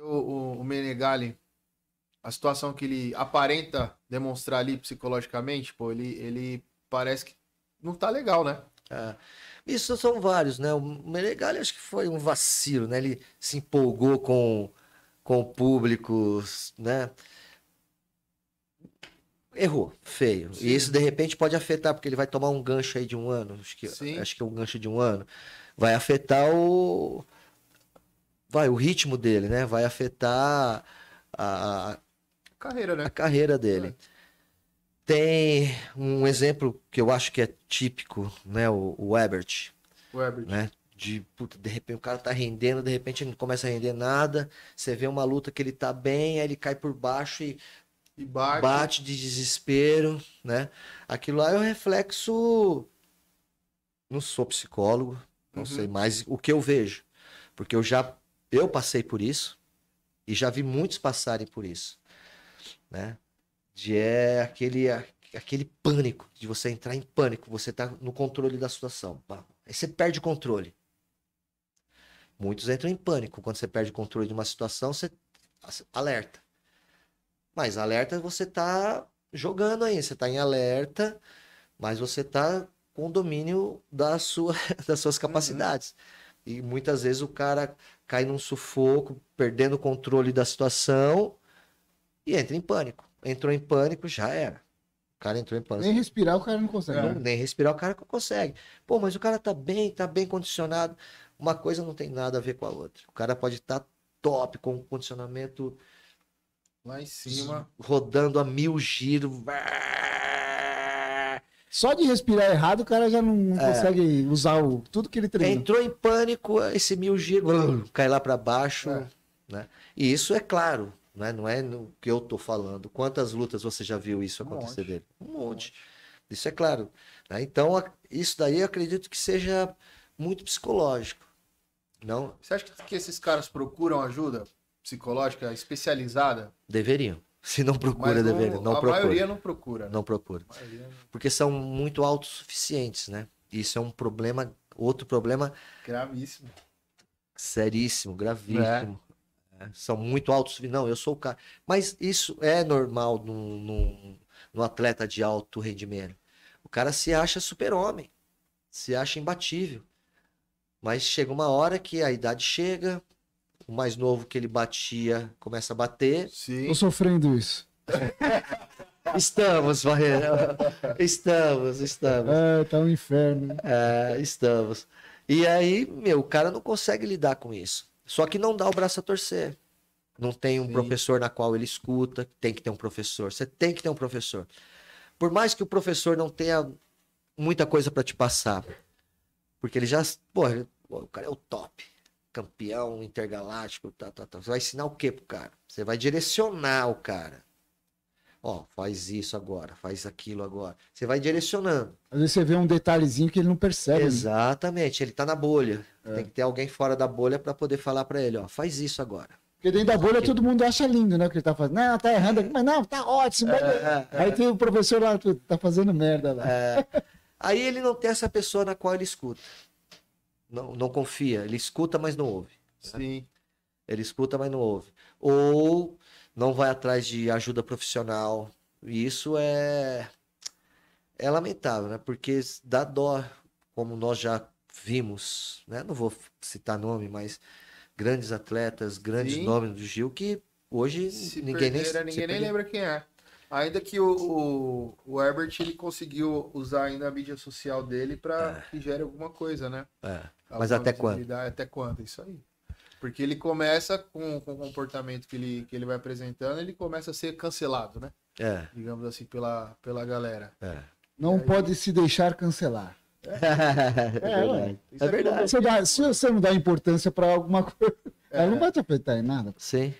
o, o Menegali, a situação que ele aparenta demonstrar ali psicologicamente, pô, ele, ele parece que não tá legal, né? É. Isso são vários, né? O Menegali acho que foi um vacilo, né? Ele se empolgou com, com o público, né? Errou, feio. Sim. E isso de repente pode afetar, porque ele vai tomar um gancho aí de um ano. Acho que, acho que é um gancho de um ano. Vai afetar o, vai o ritmo dele, né? Vai afetar a, carreira, né? A carreira dele. É. Tem um exemplo que eu acho que é típico, né? O, o Ebert. O Ebert. Né? De, puta, de repente o cara tá rendendo, de repente ele não começa a render nada. Você vê uma luta que ele tá bem, aí ele cai por baixo e, e bate. bate de desespero, né? Aquilo lá é um reflexo. Não sou psicólogo, não uhum. sei mais o que eu vejo, porque eu já eu passei por isso e já vi muitos passarem por isso, né? De é aquele aquele pânico de você entrar em pânico, você tá no controle da situação, aí você perde o controle. Muitos entram em pânico quando você perde o controle de uma situação, você alerta. Mas alerta você tá jogando aí, você tá em alerta, mas você tá com o domínio da sua, das suas uhum. capacidades. Uhum. E muitas vezes o cara cai num sufoco, perdendo o controle da situação e entra em pânico. Entrou em pânico, já era. O cara entrou em pânico. Nem respirar o cara não consegue. Não, nem respirar o cara não consegue. Pô, mas o cara tá bem, tá bem condicionado. Uma coisa não tem nada a ver com a outra. O cara pode estar tá top, com o condicionamento lá em cima, rodando a mil giros. Só de respirar errado, o cara já não, é. consegue usar o, tudo que ele treina. Entrou em pânico, esse mil giro cai lá para baixo. É. Né? E isso é claro, né? não é no que eu tô falando. Quantas lutas você já viu isso acontecer um dele? Um monte. um monte. Isso é claro. Né? Então, isso daí eu acredito que seja muito psicológico. Não? Você acha que esses caras procuram ajuda psicológica especializada? Deveriam. Se não procura, não, dever, não a procura. maioria não procura. Né? Não procura. Não... Porque são muito autossuficientes, né? Isso é um problema, outro problema. Gravíssimo. Seríssimo, gravíssimo. É. É. São muito autossuficientes. Não, eu sou o cara. Mas isso é normal num, num, num atleta de alto rendimento. O cara se acha super-homem, se acha imbatível. Mas chega uma hora que a idade chega, o mais novo que ele batia começa a bater. Sim. Tô sofrendo isso. estamos, Barreira. Estamos, estamos. É, tá um inferno. É, estamos. E aí, meu, o cara não consegue lidar com isso. Só que não dá o braço a torcer. Não tem um Sim. professor na qual ele escuta. Tem que ter um professor. Você tem que ter um professor. Por mais que o professor não tenha muita coisa para te passar, porque ele já, pô, o cara é o top campeão intergaláctico, tá, tá, tá. Você vai ensinar o que pro cara? Você vai direcionar o cara. Ó, faz isso agora, faz aquilo agora. Você vai direcionando. Às vezes você vê um detalhezinho que ele não percebe. Né? Exatamente, né? ele tá na bolha. É. Tem que ter alguém fora da bolha para poder falar para ele, ó, faz isso agora. Porque dentro da bolha todo mundo acha lindo, né? O que ele tá fazendo. Não, tá errando aqui, mas não, tá ótimo. É, né? é, é, Aí tem o professor lá, tá fazendo merda lá. É. Aí ele não tem essa pessoa na qual ele escuta não, não confia. Ele escuta, mas não ouve. Né? Sim. Né? Ele escuta, mas não ouve. Ou não vai atrás de ajuda profissional. E isso é, é lamentável, né? Porque dá dó, como nós já vimos, né? Não vou citar nome, mas grandes atletas, grandes Sim. nomes do Gil que hoje se ninguém perderam, nem ninguém nem lembra quem é. Ainda que o, o, o, Herbert ele conseguiu usar ainda a mídia social dele para é. que gere alguma coisa, né? É. Mas até quando? Até quando? Isso aí. Porque ele começa com, com o comportamento que ele, que ele vai apresentando, ele começa a ser cancelado, né? É. Digamos assim, pela, pela galera. É. Não aí... pode se deixar cancelar. É, é, é, é verdade. Se, dá, se você não dá importância para alguma coisa, ela não vai te afetar em nada. Sim.